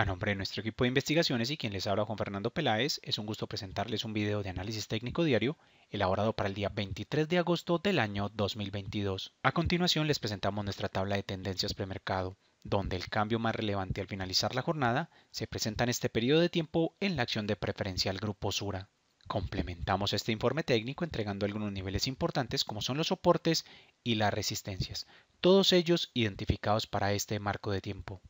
A nombre de nuestro equipo de investigaciones y quien les habla Juan Fernando Peláez, es un gusto presentarles un video de análisis técnico diario elaborado para el día 23 de agosto del año 2022. A continuación les presentamos nuestra tabla de tendencias premercado, donde el cambio más relevante al finalizar la jornada se presenta en este periodo de tiempo en la acción de preferencial Grupo Sura. Complementamos este informe técnico entregando algunos niveles importantes como son los soportes y las resistencias, todos ellos identificados para este marco de tiempo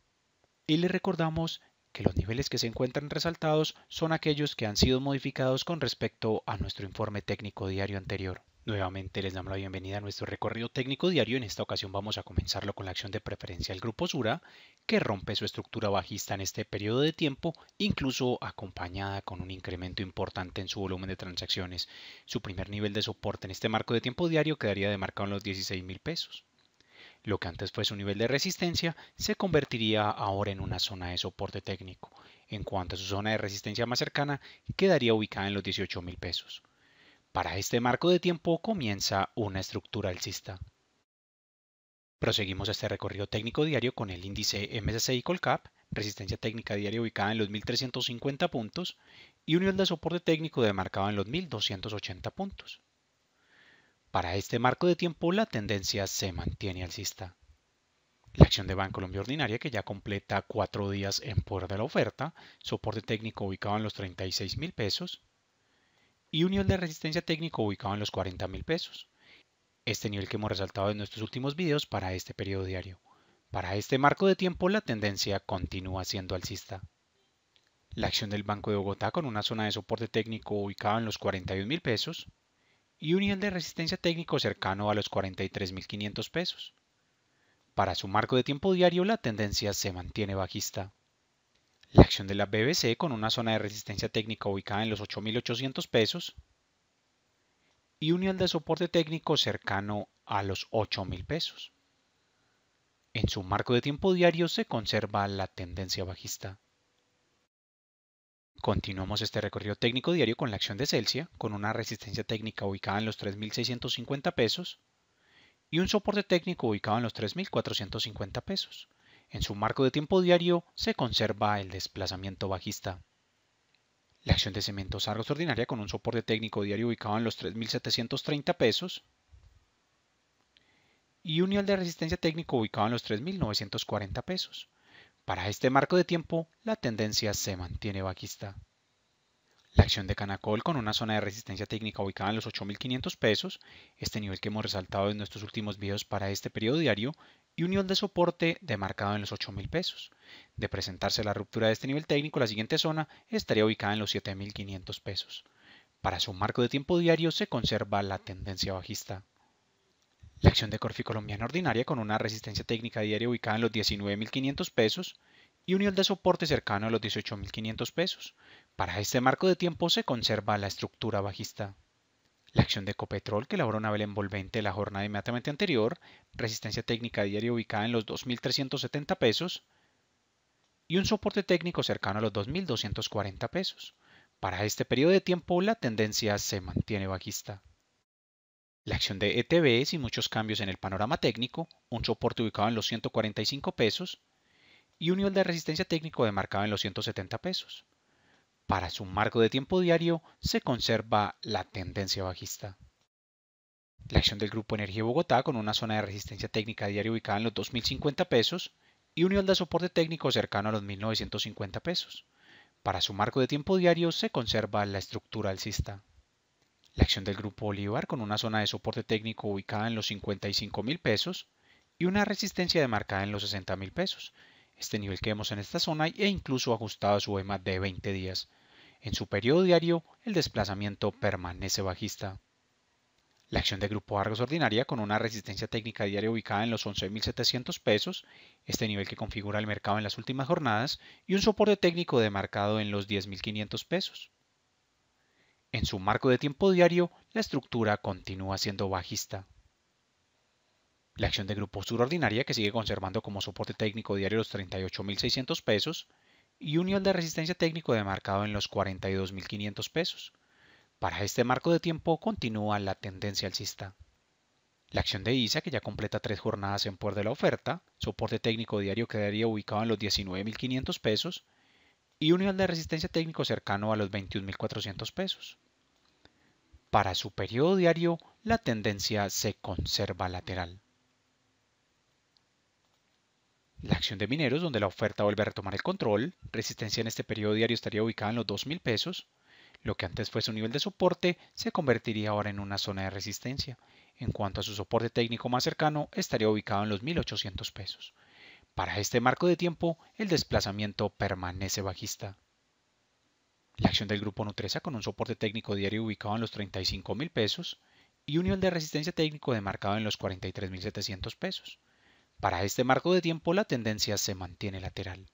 y les recordamos que los niveles que se encuentran resaltados son aquellos que han sido modificados con respecto a nuestro informe técnico diario anterior. Nuevamente les damos la bienvenida a nuestro recorrido técnico diario. En esta ocasión vamos a comenzarlo con la acción de preferencia del grupo Sura, que rompe su estructura bajista en este periodo de tiempo, incluso acompañada con un incremento importante en su volumen de transacciones. Su primer nivel de soporte en este marco de tiempo diario quedaría demarcado en los 16 mil pesos. Lo que antes fue su nivel de resistencia se convertiría ahora en una zona de soporte técnico. En cuanto a su zona de resistencia más cercana, quedaría ubicada en los $18,000. pesos. Para este marco de tiempo comienza una estructura alcista. Proseguimos este recorrido técnico diario con el índice MSCI Colcap, resistencia técnica diaria ubicada en los 1350 puntos y un nivel de soporte técnico demarcado en los 1280 puntos. Para este marco de tiempo la tendencia se mantiene alcista. La acción de Colombia Ordinaria, que ya completa cuatro días en poder de la oferta, soporte técnico ubicado en los 36 mil pesos y un nivel de resistencia técnico ubicado en los 40 mil pesos. Este nivel que hemos resaltado en nuestros últimos videos para este periodo diario. Para este marco de tiempo la tendencia continúa siendo alcista. La acción del Banco de Bogotá con una zona de soporte técnico ubicada en los 41 mil pesos y un nivel de resistencia técnico cercano a los 43.500 pesos. Para su marco de tiempo diario la tendencia se mantiene bajista. La acción de la BBC con una zona de resistencia técnica ubicada en los 8.800 pesos y un nivel de soporte técnico cercano a los 8.000 pesos. En su marco de tiempo diario se conserva la tendencia bajista. Continuamos este recorrido técnico diario con la acción de Celsia, con una resistencia técnica ubicada en los 3.650 pesos y un soporte técnico ubicado en los 3.450 pesos. En su marco de tiempo diario se conserva el desplazamiento bajista. La acción de cementos Argos ordinaria con un soporte técnico diario ubicado en los 3.730 pesos y un nivel de resistencia técnico ubicado en los 3.940 pesos. Para este marco de tiempo, la tendencia se mantiene bajista. La acción de Canacol con una zona de resistencia técnica ubicada en los 8.500 pesos, este nivel que hemos resaltado en nuestros últimos videos para este periodo diario, y un nivel de soporte demarcado en los 8.000 pesos. De presentarse la ruptura de este nivel técnico, la siguiente zona estaría ubicada en los 7.500 pesos. Para su marco de tiempo diario se conserva la tendencia bajista. La acción de Corfi Colombiana Ordinaria con una resistencia técnica diaria ubicada en los 19.500 pesos y un nivel de soporte cercano a los 18.500 pesos. Para este marco de tiempo se conserva la estructura bajista. La acción de Copetrol que elaboró una vela envolvente la jornada inmediatamente anterior, resistencia técnica diaria ubicada en los 2.370 pesos y un soporte técnico cercano a los 2.240 pesos. Para este periodo de tiempo la tendencia se mantiene bajista. La acción de ETB sin muchos cambios en el panorama técnico, un soporte ubicado en los 145 pesos y un nivel de resistencia técnico demarcado en los 170 pesos. Para su marco de tiempo diario se conserva la tendencia bajista. La acción del Grupo Energía Bogotá con una zona de resistencia técnica diaria ubicada en los 2.050 pesos y un nivel de soporte técnico cercano a los 1.950 pesos. Para su marco de tiempo diario se conserva la estructura alcista la acción del Grupo Bolívar con una zona de soporte técnico ubicada en los 55 mil pesos y una resistencia demarcada en los 60 mil pesos. Este nivel que vemos en esta zona e incluso ajustado a su EMA de 20 días. En su periodo diario, el desplazamiento permanece bajista. La acción del Grupo Argos Ordinaria con una resistencia técnica diaria ubicada en los 11.700 pesos, este nivel que configura el mercado en las últimas jornadas, y un soporte técnico demarcado en los 10.500 pesos. En su marco de tiempo diario, la estructura continúa siendo bajista. La acción de grupo sur ordinaria, que sigue conservando como soporte técnico diario los 38.600 pesos, y unión de resistencia técnico demarcado en los 42.500 pesos. Para este marco de tiempo continúa la tendencia alcista. La acción de ISA, que ya completa tres jornadas en puerto de la oferta, soporte técnico diario quedaría ubicado en los 19.500 pesos y un nivel de resistencia técnico cercano a los 21.400 pesos. Para su periodo diario, la tendencia se conserva lateral. La acción de mineros, donde la oferta vuelve a retomar el control, resistencia en este periodo diario estaría ubicada en los 2.000 pesos, lo que antes fue su nivel de soporte se convertiría ahora en una zona de resistencia. En cuanto a su soporte técnico más cercano, estaría ubicado en los 1.800 pesos. Para este marco de tiempo, el desplazamiento permanece bajista. La acción del grupo Nutresa con un soporte técnico diario ubicado en los 35 pesos y un nivel de resistencia técnico demarcado en los $43,700. pesos. Para este marco de tiempo la tendencia se mantiene lateral.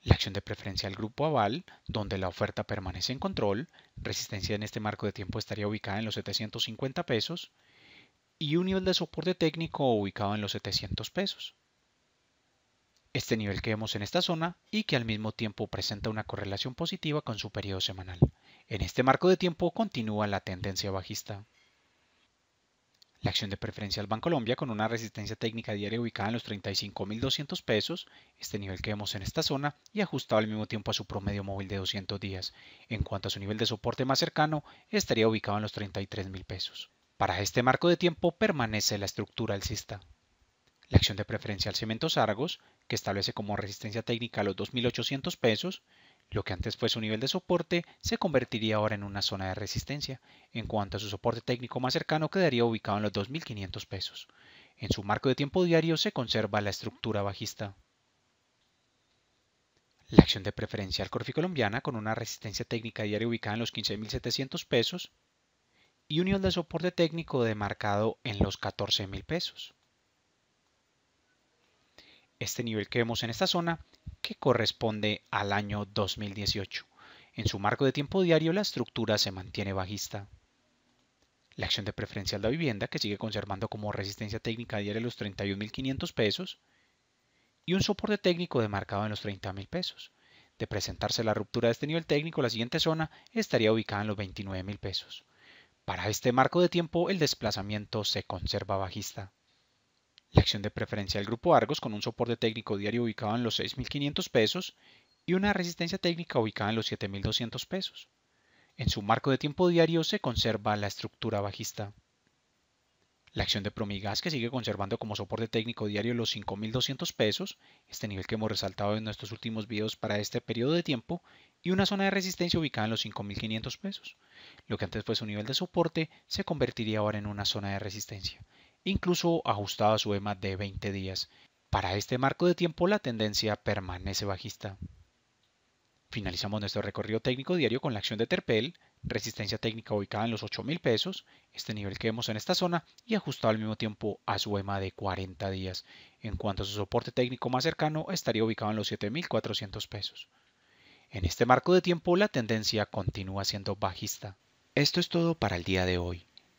La acción de preferencia al grupo aval, donde la oferta permanece en control, resistencia en este marco de tiempo estaría ubicada en los 750 pesos y un nivel de soporte técnico ubicado en los 700 pesos este nivel que vemos en esta zona y que al mismo tiempo presenta una correlación positiva con su periodo semanal. En este marco de tiempo continúa la tendencia bajista. La acción de preferencia al colombia con una resistencia técnica diaria ubicada en los 35.200 pesos, este nivel que vemos en esta zona, y ajustado al mismo tiempo a su promedio móvil de 200 días. En cuanto a su nivel de soporte más cercano, estaría ubicado en los 33.000 pesos. Para este marco de tiempo permanece la estructura alcista. La acción de preferencia al Cementos Argos, que establece como resistencia técnica los 2.800 pesos, lo que antes fue su nivel de soporte se convertiría ahora en una zona de resistencia, en cuanto a su soporte técnico más cercano quedaría ubicado en los 2.500 pesos. En su marco de tiempo diario se conserva la estructura bajista. La acción de preferencia al Corfi colombiana con una resistencia técnica diaria ubicada en los 15.700 pesos y un nivel de soporte técnico demarcado en los 14.000 pesos este nivel que vemos en esta zona, que corresponde al año 2018. En su marco de tiempo diario, la estructura se mantiene bajista. La acción de preferencial de la vivienda, que sigue conservando como resistencia técnica diaria los 31.500 pesos, y un soporte técnico demarcado en los 30.000 pesos. De presentarse la ruptura de este nivel técnico, la siguiente zona estaría ubicada en los 29.000 pesos. Para este marco de tiempo, el desplazamiento se conserva bajista. La acción de preferencia del grupo Argos con un soporte técnico diario ubicado en los 6.500 pesos y una resistencia técnica ubicada en los 7.200 pesos. En su marco de tiempo diario se conserva la estructura bajista. La acción de Promigas que sigue conservando como soporte técnico diario los 5.200 pesos, este nivel que hemos resaltado en nuestros últimos videos para este periodo de tiempo, y una zona de resistencia ubicada en los 5.500 pesos. Lo que antes fue su nivel de soporte se convertiría ahora en una zona de resistencia incluso ajustado a su EMA de 20 días. Para este marco de tiempo la tendencia permanece bajista. Finalizamos nuestro recorrido técnico diario con la acción de Terpel, resistencia técnica ubicada en los 8,000 mil pesos, este nivel que vemos en esta zona y ajustado al mismo tiempo a su EMA de 40 días. En cuanto a su soporte técnico más cercano, estaría ubicado en los 7.400 pesos. En este marco de tiempo la tendencia continúa siendo bajista. Esto es todo para el día de hoy